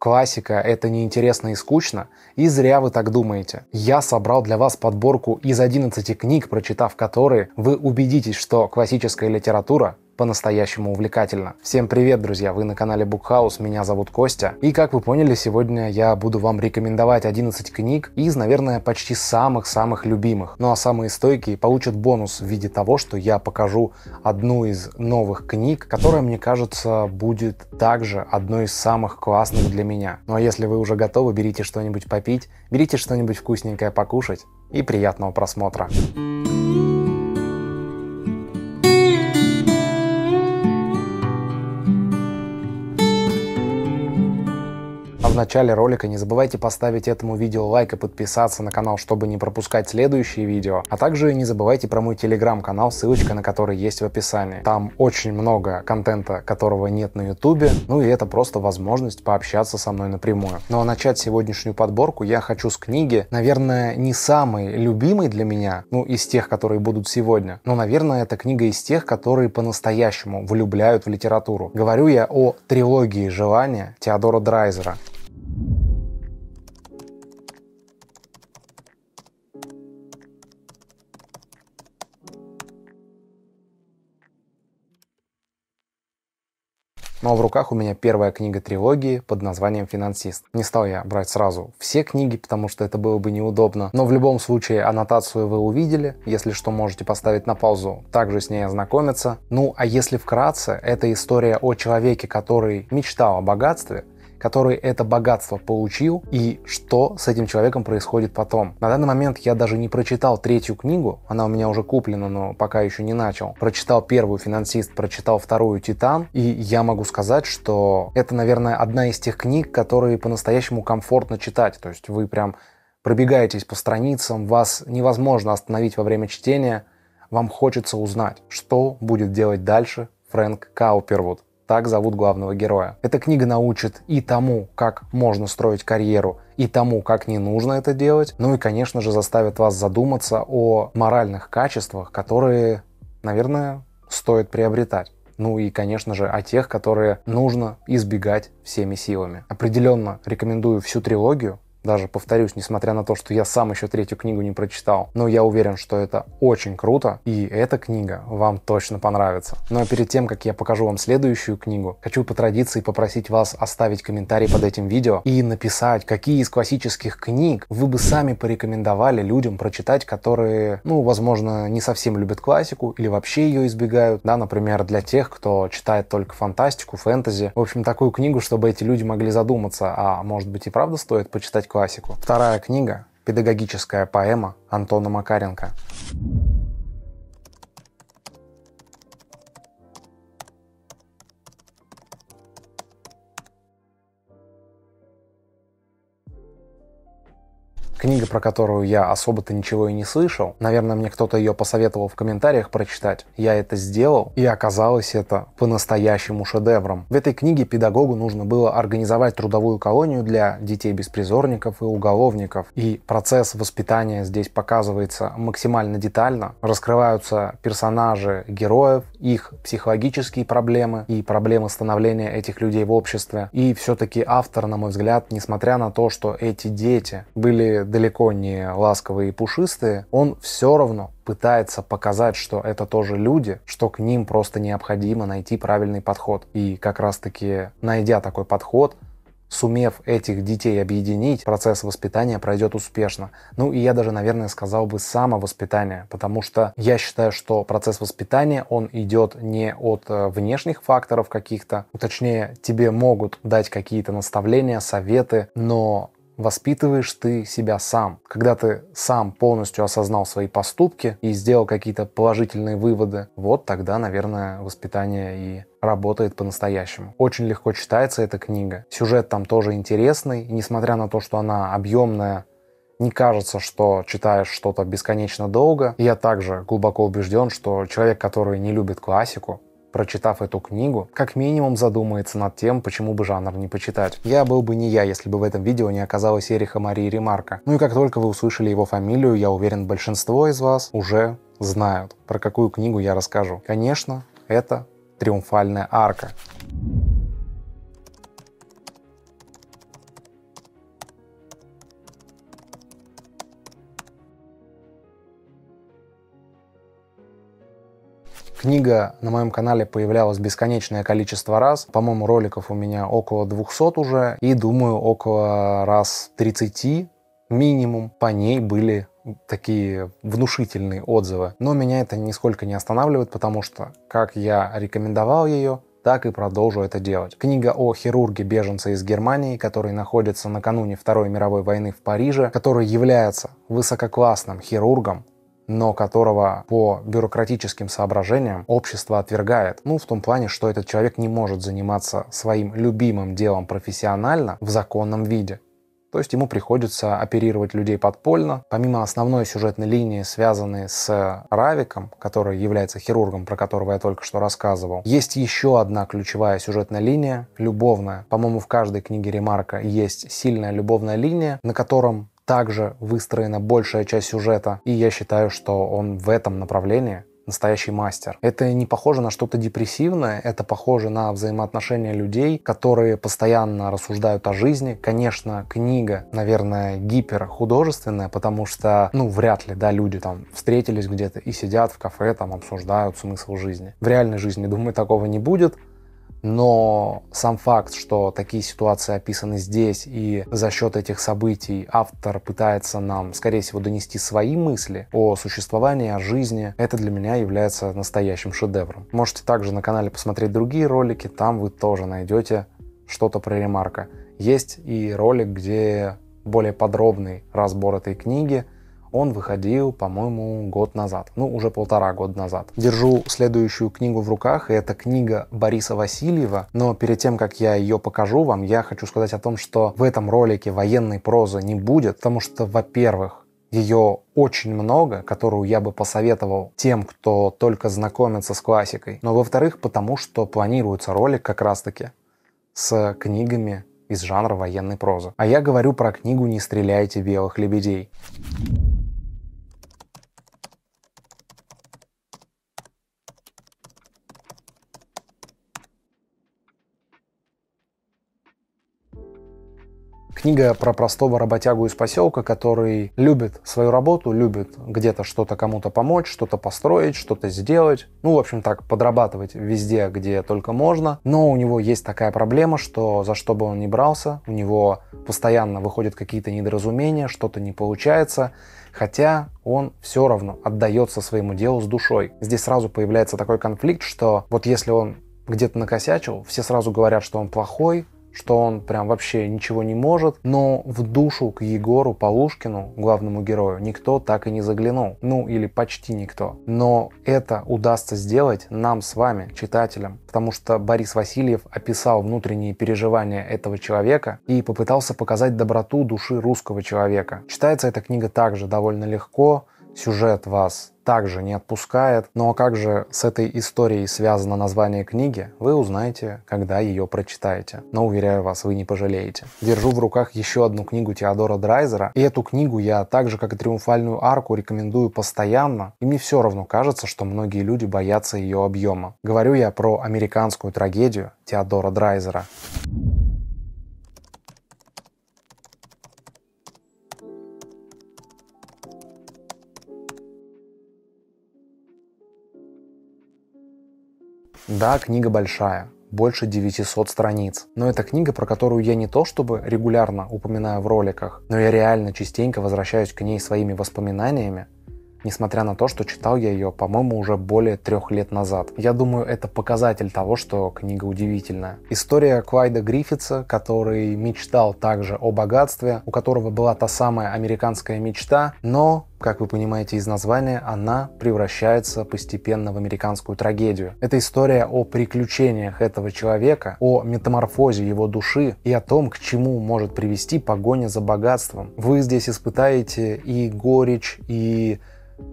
Классика — это неинтересно и скучно, и зря вы так думаете. Я собрал для вас подборку из 11 книг, прочитав которые, вы убедитесь, что классическая литература по-настоящему увлекательно. Всем привет, друзья! Вы на канале Bookhouse, меня зовут Костя. И как вы поняли, сегодня я буду вам рекомендовать 11 книг из, наверное, почти самых-самых любимых. Ну а самые стойкие получат бонус в виде того, что я покажу одну из новых книг, которая, мне кажется, будет также одной из самых классных для меня. Ну а если вы уже готовы, берите что-нибудь попить, берите что-нибудь вкусненькое покушать и приятного просмотра. Thank you в начале ролика не забывайте поставить этому видео лайк и подписаться на канал, чтобы не пропускать следующие видео. А также не забывайте про мой телеграм-канал, ссылочка на который есть в описании. Там очень много контента, которого нет на ютубе, ну и это просто возможность пообщаться со мной напрямую. Ну а начать сегодняшнюю подборку я хочу с книги, наверное, не самой любимой для меня, ну из тех, которые будут сегодня, но, наверное, это книга из тех, которые по-настоящему влюбляют в литературу. Говорю я о трилогии «Желания» Теодора Драйзера. Ну а в руках у меня первая книга трилогии под названием «Финансист». Не стал я брать сразу все книги, потому что это было бы неудобно. Но в любом случае аннотацию вы увидели. Если что, можете поставить на паузу, также с ней ознакомиться. Ну а если вкратце, это история о человеке, который мечтал о богатстве, который это богатство получил и что с этим человеком происходит потом. На данный момент я даже не прочитал третью книгу, она у меня уже куплена, но пока еще не начал. Прочитал первую «Финансист», прочитал вторую «Титан», и я могу сказать, что это, наверное, одна из тех книг, которые по-настоящему комфортно читать, то есть вы прям пробегаетесь по страницам, вас невозможно остановить во время чтения, вам хочется узнать, что будет делать дальше Фрэнк Каупервуд так зовут главного героя. Эта книга научит и тому, как можно строить карьеру, и тому, как не нужно это делать, ну и, конечно же, заставит вас задуматься о моральных качествах, которые, наверное, стоит приобретать. Ну и, конечно же, о тех, которые нужно избегать всеми силами. Определенно рекомендую всю трилогию, даже повторюсь, несмотря на то, что я сам еще третью книгу не прочитал, но я уверен, что это очень круто, и эта книга вам точно понравится. Но ну, а перед тем, как я покажу вам следующую книгу, хочу по традиции попросить вас оставить комментарий под этим видео и написать, какие из классических книг вы бы сами порекомендовали людям прочитать, которые, ну, возможно, не совсем любят классику или вообще ее избегают, да, например, для тех, кто читает только фантастику, фэнтези. В общем, такую книгу, чтобы эти люди могли задуматься, а может быть и правда стоит почитать классику. Вторая книга – педагогическая поэма Антона Макаренко. Книга, про которую я особо-то ничего и не слышал. Наверное, мне кто-то ее посоветовал в комментариях прочитать. Я это сделал, и оказалось это по-настоящему шедевром. В этой книге педагогу нужно было организовать трудовую колонию для детей-беспризорников и уголовников. И процесс воспитания здесь показывается максимально детально. Раскрываются персонажи героев, их психологические проблемы и проблемы становления этих людей в обществе. И все-таки автор, на мой взгляд, несмотря на то, что эти дети были далеко далеко не ласковые и пушистые, он все равно пытается показать, что это тоже люди, что к ним просто необходимо найти правильный подход. И как раз-таки, найдя такой подход, сумев этих детей объединить, процесс воспитания пройдет успешно. Ну и я даже, наверное, сказал бы самовоспитание, потому что я считаю, что процесс воспитания, он идет не от э, внешних факторов каких-то, точнее, тебе могут дать какие-то наставления, советы, но воспитываешь ты себя сам. Когда ты сам полностью осознал свои поступки и сделал какие-то положительные выводы, вот тогда, наверное, воспитание и работает по-настоящему. Очень легко читается эта книга. Сюжет там тоже интересный, и несмотря на то, что она объемная, не кажется, что читаешь что-то бесконечно долго. я также глубоко убежден, что человек, который не любит классику, прочитав эту книгу, как минимум задумается над тем, почему бы жанр не почитать. Я был бы не я, если бы в этом видео не оказалось Эриха Марии Ремарка. Ну и как только вы услышали его фамилию, я уверен, большинство из вас уже знают, про какую книгу я расскажу. Конечно, это «Триумфальная арка». Книга на моем канале появлялась бесконечное количество раз. По-моему, роликов у меня около 200 уже. И, думаю, около раз 30 минимум по ней были такие внушительные отзывы. Но меня это нисколько не останавливает, потому что как я рекомендовал ее, так и продолжу это делать. Книга о хирурге беженца из Германии, который находится накануне Второй мировой войны в Париже, который является высококлассным хирургом, но которого по бюрократическим соображениям общество отвергает. Ну, в том плане, что этот человек не может заниматься своим любимым делом профессионально в законном виде. То есть ему приходится оперировать людей подпольно. Помимо основной сюжетной линии, связанной с Равиком, который является хирургом, про которого я только что рассказывал, есть еще одна ключевая сюжетная линия, любовная. По-моему, в каждой книге Ремарка есть сильная любовная линия, на котором также выстроена большая часть сюжета, и я считаю, что он в этом направлении настоящий мастер. Это не похоже на что-то депрессивное, это похоже на взаимоотношения людей, которые постоянно рассуждают о жизни. Конечно, книга, наверное, гиперхудожественная, потому что, ну, вряд ли, да, люди там встретились где-то и сидят в кафе, там обсуждают смысл жизни. В реальной жизни, думаю, такого не будет, но сам факт, что такие ситуации описаны здесь, и за счет этих событий автор пытается нам, скорее всего, донести свои мысли о существовании, о жизни, это для меня является настоящим шедевром. Можете также на канале посмотреть другие ролики, там вы тоже найдете что-то про ремарка. Есть и ролик, где более подробный разбор этой книги – он выходил, по-моему, год назад, ну уже полтора года назад. Держу следующую книгу в руках, и это книга Бориса Васильева. Но перед тем, как я ее покажу вам, я хочу сказать о том, что в этом ролике военной прозы не будет, потому что, во-первых, ее очень много, которую я бы посоветовал тем, кто только знакомится с классикой. Но во-вторых, потому что планируется ролик как раз-таки с книгами из жанра военной прозы. А я говорю про книгу «Не стреляйте белых лебедей». Книга про простого работягу из поселка, который любит свою работу, любит где-то что-то кому-то помочь, что-то построить, что-то сделать. Ну, в общем так, подрабатывать везде, где только можно. Но у него есть такая проблема, что за что бы он ни брался, у него постоянно выходят какие-то недоразумения, что-то не получается. Хотя он все равно отдается своему делу с душой. Здесь сразу появляется такой конфликт, что вот если он где-то накосячил, все сразу говорят, что он плохой, что он прям вообще ничего не может, но в душу к Егору Полушкину, главному герою, никто так и не заглянул. Ну или почти никто. Но это удастся сделать нам с вами, читателям, потому что Борис Васильев описал внутренние переживания этого человека и попытался показать доброту души русского человека. Читается эта книга также довольно легко, сюжет вас также не отпускает. Но ну, а как же с этой историей связано название книги, вы узнаете, когда ее прочитаете. Но, уверяю вас, вы не пожалеете. Держу в руках еще одну книгу Теодора Драйзера, и эту книгу я так же, как и «Триумфальную арку», рекомендую постоянно, и мне все равно кажется, что многие люди боятся ее объема. Говорю я про американскую трагедию Теодора Драйзера. Да, книга большая, больше 900 страниц. Но это книга, про которую я не то чтобы регулярно упоминаю в роликах, но я реально частенько возвращаюсь к ней своими воспоминаниями, несмотря на то, что читал я ее, по-моему, уже более трех лет назад. Я думаю, это показатель того, что книга удивительная. История Клайда Гриффитса, который мечтал также о богатстве, у которого была та самая американская мечта, но как вы понимаете из названия, она превращается постепенно в американскую трагедию. Это история о приключениях этого человека, о метаморфозе его души и о том, к чему может привести погоня за богатством. Вы здесь испытаете и горечь, и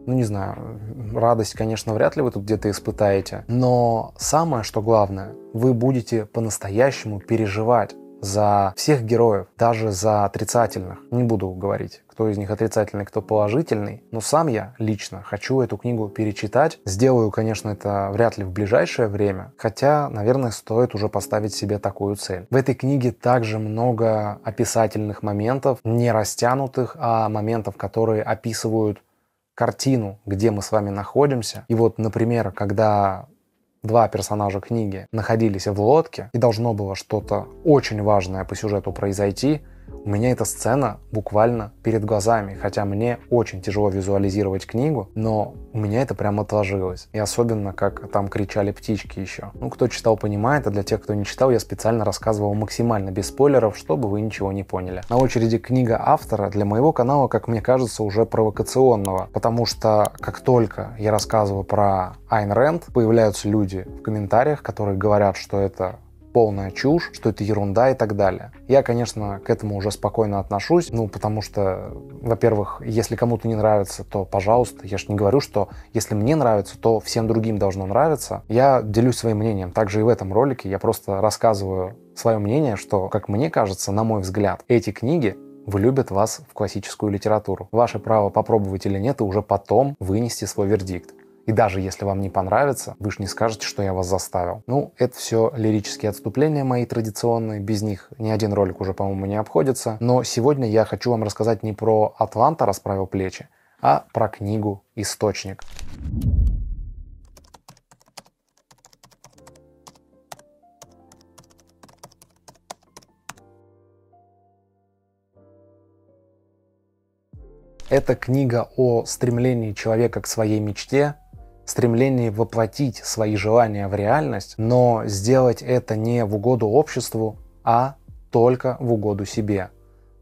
ну не знаю, радость, конечно, вряд ли вы тут где-то испытаете, но самое, что главное, вы будете по-настоящему переживать за всех героев, даже за отрицательных. Не буду говорить, кто из них отрицательный, кто положительный, но сам я лично хочу эту книгу перечитать. Сделаю, конечно, это вряд ли в ближайшее время, хотя, наверное, стоит уже поставить себе такую цель. В этой книге также много описательных моментов, не растянутых, а моментов, которые описывают картину, где мы с вами находимся. И вот, например, когда два персонажа книги находились в лодке, и должно было что-то очень важное по сюжету произойти, у меня эта сцена буквально перед глазами, хотя мне очень тяжело визуализировать книгу, но у меня это прямо отложилось. И особенно, как там кричали птички еще. Ну, кто читал, понимает, а для тех, кто не читал, я специально рассказывал максимально без спойлеров, чтобы вы ничего не поняли. На очереди книга автора для моего канала, как мне кажется, уже провокационного, потому что как только я рассказываю про Айн Рэнд, появляются люди в комментариях, которые говорят, что это полная чушь, что это ерунда и так далее. Я, конечно, к этому уже спокойно отношусь, ну, потому что, во-первых, если кому-то не нравится, то, пожалуйста, я же не говорю, что если мне нравится, то всем другим должно нравиться. Я делюсь своим мнением. Также и в этом ролике я просто рассказываю свое мнение, что, как мне кажется, на мой взгляд, эти книги влюбят вас в классическую литературу. Ваше право попробовать или нет, и уже потом вынести свой вердикт. И даже если вам не понравится, вы же не скажете, что я вас заставил. Ну, это все лирические отступления мои традиционные, без них ни один ролик уже, по-моему, не обходится. Но сегодня я хочу вам рассказать не про «Атланта расправил плечи», а про книгу «Источник». Это книга о стремлении человека к своей мечте, стремлении воплотить свои желания в реальность, но сделать это не в угоду обществу, а только в угоду себе.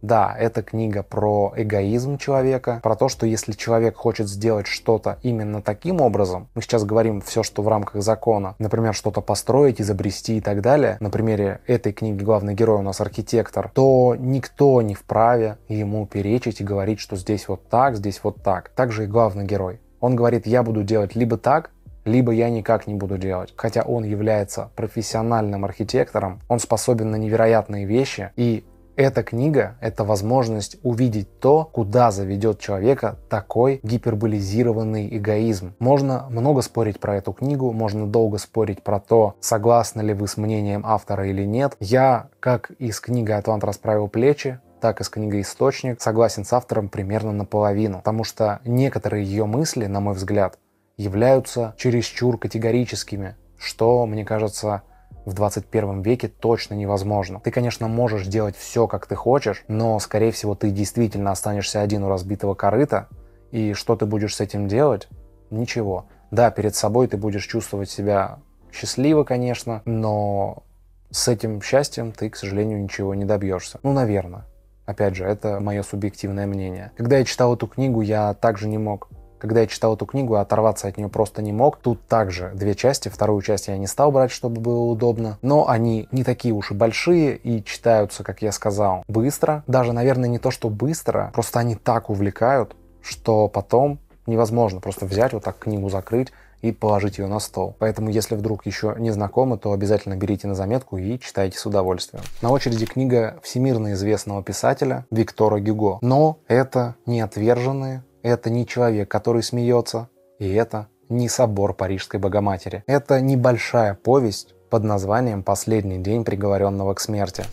Да, эта книга про эгоизм человека, про то, что если человек хочет сделать что-то именно таким образом, мы сейчас говорим все, что в рамках закона, например, что-то построить, изобрести и так далее, на примере этой книги главный герой у нас архитектор, то никто не вправе ему перечить и говорить, что здесь вот так, здесь вот так. Также и главный герой он говорит, я буду делать либо так, либо я никак не буду делать. Хотя он является профессиональным архитектором, он способен на невероятные вещи, и эта книга — это возможность увидеть то, куда заведет человека такой гиперболизированный эгоизм. Можно много спорить про эту книгу, можно долго спорить про то, согласны ли вы с мнением автора или нет. Я, как из книги «Атлант расправил плечи», так и с «Источник» согласен с автором примерно наполовину, потому что некоторые ее мысли, на мой взгляд, являются чересчур категорическими, что, мне кажется, в 21 веке точно невозможно. Ты, конечно, можешь делать все, как ты хочешь, но, скорее всего, ты действительно останешься один у разбитого корыта, и что ты будешь с этим делать? Ничего. Да, перед собой ты будешь чувствовать себя счастливо, конечно, но с этим счастьем ты, к сожалению, ничего не добьешься. Ну, наверное. Опять же, это мое субъективное мнение. Когда я читал эту книгу, я также не мог когда я читал эту книгу, оторваться от нее просто не мог. Тут также две части. Вторую часть я не стал брать, чтобы было удобно. Но они не такие уж и большие и читаются, как я сказал, быстро. Даже, наверное, не то, что быстро. Просто они так увлекают, что потом невозможно просто взять вот так книгу закрыть и положить ее на стол. Поэтому, если вдруг еще не знакомы, то обязательно берите на заметку и читайте с удовольствием. На очереди книга всемирно известного писателя Виктора Гюго. Но это не отверженные, это не человек, который смеется, и это не собор Парижской Богоматери. Это небольшая повесть под названием «Последний день приговоренного к смерти».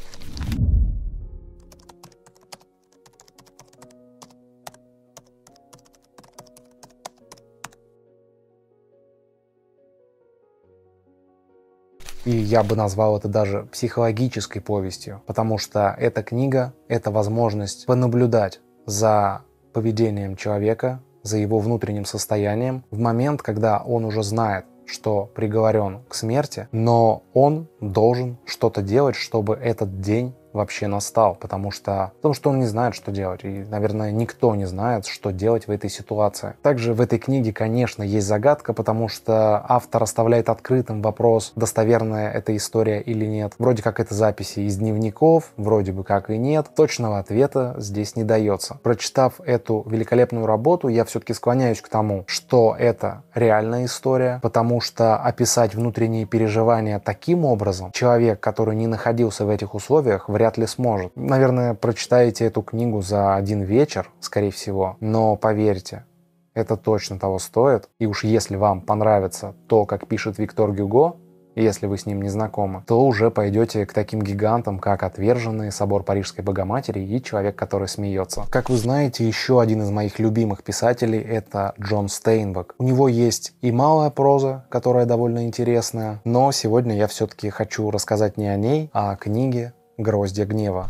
И я бы назвал это даже психологической повестью, потому что эта книга — это возможность понаблюдать за поведением человека, за его внутренним состоянием в момент, когда он уже знает, что приговорен к смерти, но он должен что-то делать, чтобы этот день вообще настал, потому что, потому что он не знает, что делать. И, наверное, никто не знает, что делать в этой ситуации. Также в этой книге, конечно, есть загадка, потому что автор оставляет открытым вопрос, достоверная эта история или нет. Вроде как это записи из дневников, вроде бы как и нет. Точного ответа здесь не дается. Прочитав эту великолепную работу, я все-таки склоняюсь к тому, что это реальная история, потому что описать внутренние переживания таким образом человек, который не находился в этих условиях, вряд вряд ли сможет. Наверное, прочитаете эту книгу за один вечер, скорее всего, но поверьте, это точно того стоит. И уж если вам понравится то, как пишет Виктор Гюго, если вы с ним не знакомы, то уже пойдете к таким гигантам, как отверженный «Собор Парижской Богоматери» и «Человек, который смеется». Как вы знаете, еще один из моих любимых писателей — это Джон Стейнбек. У него есть и малая проза, которая довольно интересная, но сегодня я все-таки хочу рассказать не о ней, а о книге, гроздья гнева.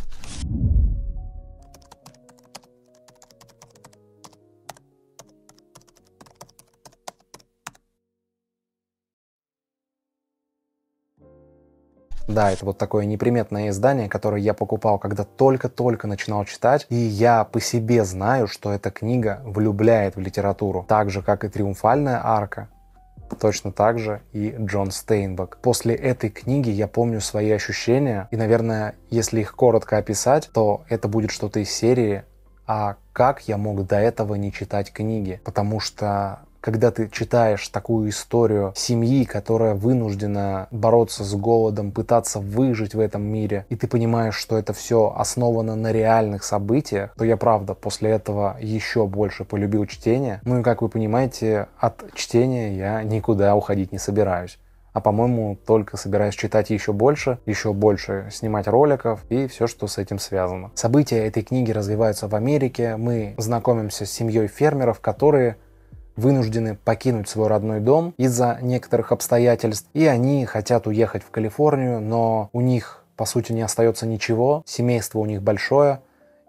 Да, это вот такое неприметное издание, которое я покупал, когда только-только начинал читать, и я по себе знаю, что эта книга влюбляет в литературу, так же, как и «Триумфальная арка», точно так же и Джон Стейнбек. После этой книги я помню свои ощущения, и, наверное, если их коротко описать, то это будет что-то из серии «А как я мог до этого не читать книги?» Потому что когда ты читаешь такую историю семьи, которая вынуждена бороться с голодом, пытаться выжить в этом мире, и ты понимаешь, что это все основано на реальных событиях, то я правда после этого еще больше полюбил чтение. Ну и как вы понимаете, от чтения я никуда уходить не собираюсь а по-моему только собираюсь читать еще больше, еще больше снимать роликов и все, что с этим связано. События этой книги развиваются в Америке, мы знакомимся с семьей фермеров, которые вынуждены покинуть свой родной дом из-за некоторых обстоятельств, и они хотят уехать в Калифорнию, но у них, по сути, не остается ничего, семейство у них большое,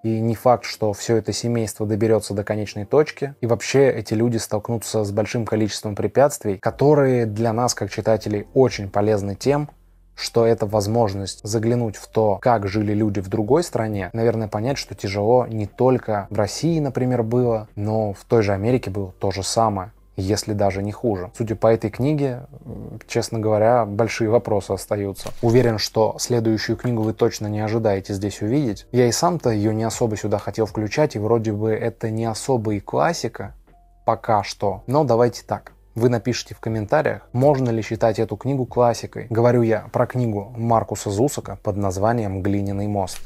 и не факт, что все это семейство доберется до конечной точки. И вообще эти люди столкнутся с большим количеством препятствий, которые для нас, как читателей, очень полезны тем, что это возможность заглянуть в то, как жили люди в другой стране, наверное, понять, что тяжело не только в России, например, было, но в той же Америке было то же самое если даже не хуже. Судя по этой книге, честно говоря, большие вопросы остаются. Уверен, что следующую книгу вы точно не ожидаете здесь увидеть. Я и сам-то ее не особо сюда хотел включать, и вроде бы это не особо и классика, пока что. Но давайте так. Вы напишите в комментариях, можно ли считать эту книгу классикой. Говорю я про книгу Маркуса Зусака под названием «Глиняный мост».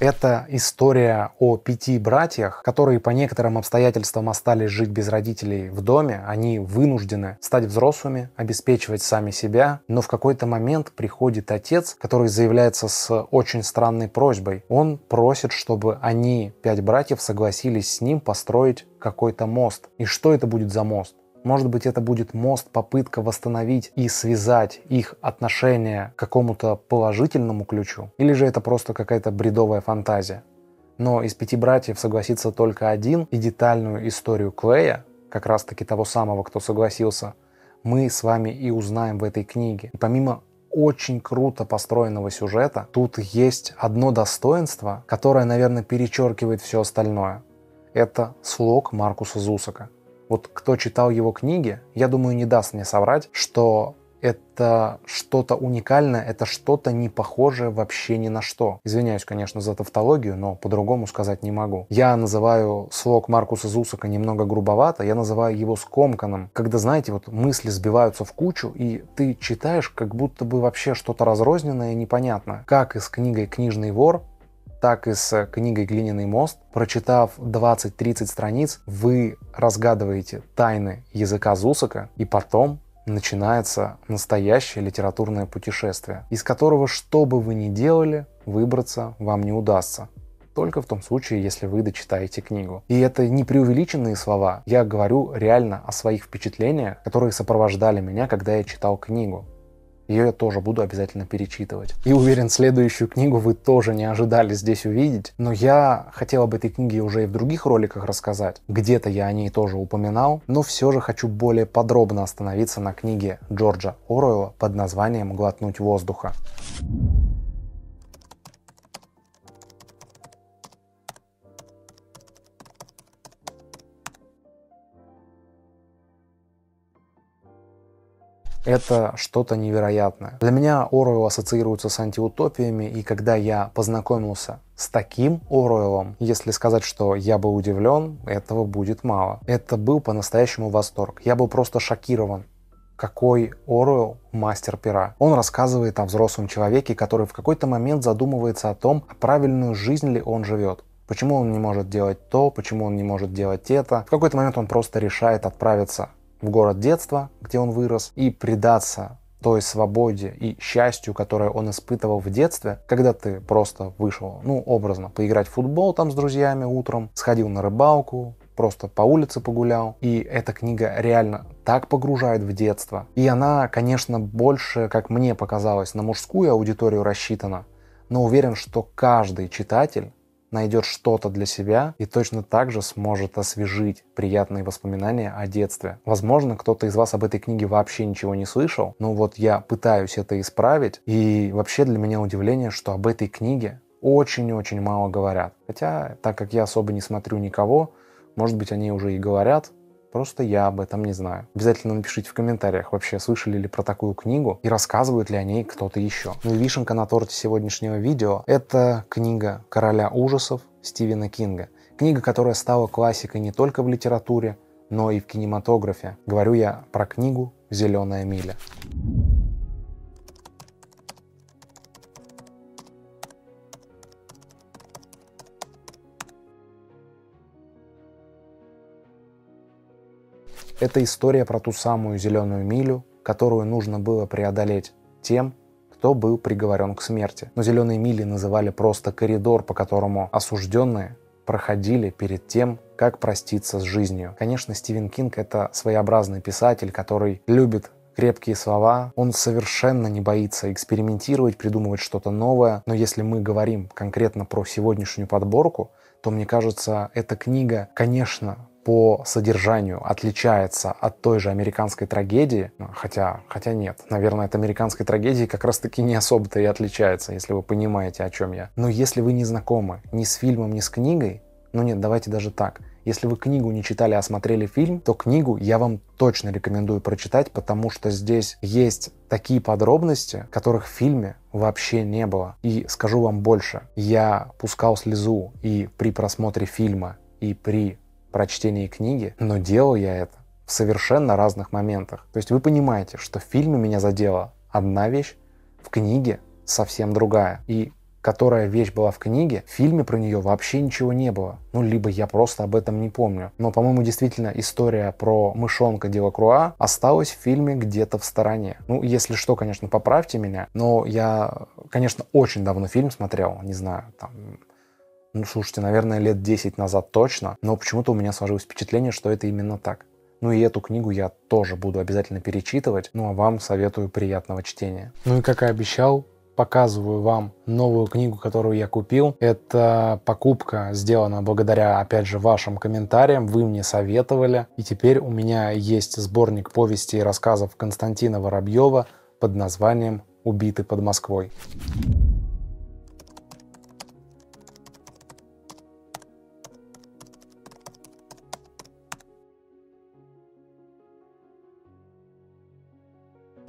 Это история о пяти братьях, которые по некоторым обстоятельствам остались жить без родителей в доме. Они вынуждены стать взрослыми, обеспечивать сами себя. Но в какой-то момент приходит отец, который заявляется с очень странной просьбой. Он просит, чтобы они, пять братьев, согласились с ним построить какой-то мост. И что это будет за мост? Может быть, это будет мост, попытка восстановить и связать их отношение к какому-то положительному ключу, или же это просто какая-то бредовая фантазия. Но из пяти братьев согласится только один, и детальную историю Клея, как раз-таки того самого, кто согласился, мы с вами и узнаем в этой книге. И помимо очень круто построенного сюжета, тут есть одно достоинство, которое, наверное, перечеркивает все остальное. Это слог Маркуса Зусака – вот кто читал его книги, я думаю, не даст мне соврать, что это что-то уникальное, это что-то не похожее вообще ни на что. Извиняюсь, конечно, за тавтологию, но по-другому сказать не могу. Я называю слог Маркуса Зусака немного грубовато, я называю его скомканным. Когда, знаете, вот мысли сбиваются в кучу, и ты читаешь, как будто бы вообще что-то разрозненное и непонятно. Как и с книгой «Книжный вор», так и с э, книгой «Глиняный мост». Прочитав 20-30 страниц, вы разгадываете тайны языка Зусака, и потом начинается настоящее литературное путешествие, из которого, что бы вы ни делали, выбраться вам не удастся. Только в том случае, если вы дочитаете книгу. И это не преувеличенные слова. Я говорю реально о своих впечатлениях, которые сопровождали меня, когда я читал книгу. Ее я тоже буду обязательно перечитывать. И уверен, следующую книгу вы тоже не ожидали здесь увидеть. Но я хотел об этой книге уже и в других роликах рассказать. Где-то я о ней тоже упоминал. Но все же хочу более подробно остановиться на книге Джорджа Оруэлла под названием «Глотнуть воздуха». это что-то невероятное. Для меня Оруэлл ассоциируется с антиутопиями, и когда я познакомился с таким Оруэллом, если сказать, что я был удивлен, этого будет мало. Это был по-настоящему восторг. Я был просто шокирован какой Оруэлл мастер пера. Он рассказывает о взрослом человеке, который в какой-то момент задумывается о том, а правильную жизнь ли он живет. Почему он не может делать то, почему он не может делать это. В какой-то момент он просто решает отправиться в город детства, где он вырос, и предаться той свободе и счастью, которое он испытывал в детстве, когда ты просто вышел, ну, образно, поиграть в футбол там с друзьями утром, сходил на рыбалку, просто по улице погулял. И эта книга реально так погружает в детство. И она, конечно, больше, как мне показалось, на мужскую аудиторию рассчитана, но уверен, что каждый читатель найдет что-то для себя и точно так же сможет освежить приятные воспоминания о детстве. Возможно, кто-то из вас об этой книге вообще ничего не слышал, но вот я пытаюсь это исправить, и вообще для меня удивление, что об этой книге очень-очень мало говорят. Хотя, так как я особо не смотрю никого, может быть, они уже и говорят, Просто я об этом не знаю. Обязательно напишите в комментариях, вообще слышали ли про такую книгу и рассказывают ли о ней кто-то еще. Ну и вишенка на торте сегодняшнего видео – это книга «Короля ужасов» Стивена Кинга. Книга, которая стала классикой не только в литературе, но и в кинематографе. Говорю я про книгу «Зеленая миля». Это история про ту самую зеленую милю, которую нужно было преодолеть тем, кто был приговорен к смерти. Но зеленые мили называли просто коридор, по которому осужденные проходили перед тем, как проститься с жизнью. Конечно, Стивен Кинг — это своеобразный писатель, который любит крепкие слова, он совершенно не боится экспериментировать, придумывать что-то новое. Но если мы говорим конкретно про сегодняшнюю подборку, то мне кажется, эта книга, конечно, по содержанию отличается от той же американской трагедии, хотя, хотя нет, наверное, от американской трагедии как раз-таки не особо-то и отличается, если вы понимаете, о чем я. Но если вы не знакомы ни с фильмом, ни с книгой, ну нет, давайте даже так. Если вы книгу не читали, а смотрели фильм, то книгу я вам точно рекомендую прочитать, потому что здесь есть такие подробности, которых в фильме вообще не было. И скажу вам больше, я пускал слезу и при просмотре фильма, и при прочтении книги, но делал я это в совершенно разных моментах. То есть вы понимаете, что в фильме меня задела одна вещь, в книге совсем другая. И которая вещь была в книге, в фильме про нее вообще ничего не было. Ну, либо я просто об этом не помню. Но, по-моему, действительно, история про мышонка Делакруа осталась в фильме где-то в стороне. Ну, если что, конечно, поправьте меня, но я, конечно, очень давно фильм смотрел, не знаю, там, ну, слушайте, наверное, лет 10 назад точно, но почему-то у меня сложилось впечатление, что это именно так. Ну и эту книгу я тоже буду обязательно перечитывать, ну а вам советую приятного чтения. Ну и как и обещал, показываю вам новую книгу, которую я купил. Это покупка сделана благодаря, опять же, вашим комментариям. Вы мне советовали. И теперь у меня есть сборник повести и рассказов Константина Воробьева под названием «Убиты под Москвой».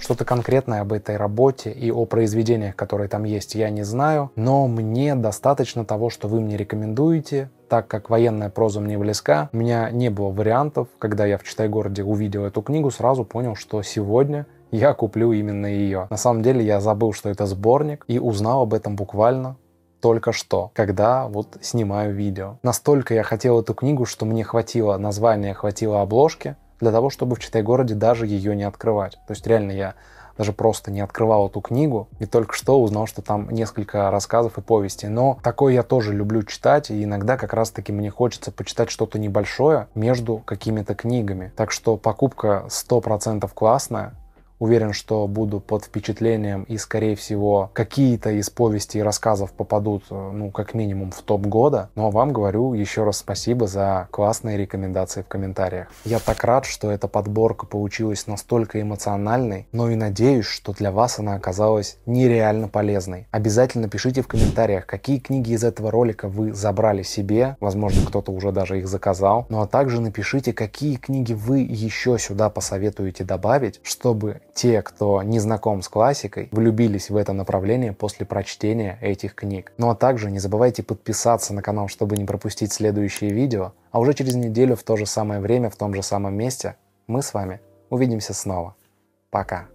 Что-то конкретное об этой работе и о произведениях, которые там есть, я не знаю, но мне достаточно того, что вы мне рекомендуете, так как военная проза мне близка, у меня не было вариантов. Когда я в Читай-городе увидел эту книгу, сразу понял, что сегодня я куплю именно ее. На самом деле я забыл, что это сборник, и узнал об этом буквально только что, когда вот снимаю видео. Настолько я хотел эту книгу, что мне хватило названия, хватило обложки, для того, чтобы в Читай-городе даже ее не открывать. То есть реально я даже просто не открывал эту книгу и только что узнал, что там несколько рассказов и повести. Но такое я тоже люблю читать, и иногда как раз-таки мне хочется почитать что-то небольшое между какими-то книгами. Так что покупка 100% классная, Уверен, что буду под впечатлением и, скорее всего, какие-то из повестей и рассказов попадут, э, ну, как минимум, в топ года. Но вам говорю еще раз спасибо за классные рекомендации в комментариях. Я так рад, что эта подборка получилась настолько эмоциональной, но и надеюсь, что для вас она оказалась нереально полезной. Обязательно пишите в комментариях, какие книги из этого ролика вы забрали себе, возможно, кто-то уже даже их заказал. Ну а также напишите, какие книги вы еще сюда посоветуете добавить, чтобы те, кто не знаком с классикой, влюбились в это направление после прочтения этих книг. Ну а также не забывайте подписаться на канал, чтобы не пропустить следующие видео, а уже через неделю в то же самое время, в том же самом месте мы с вами увидимся снова. Пока!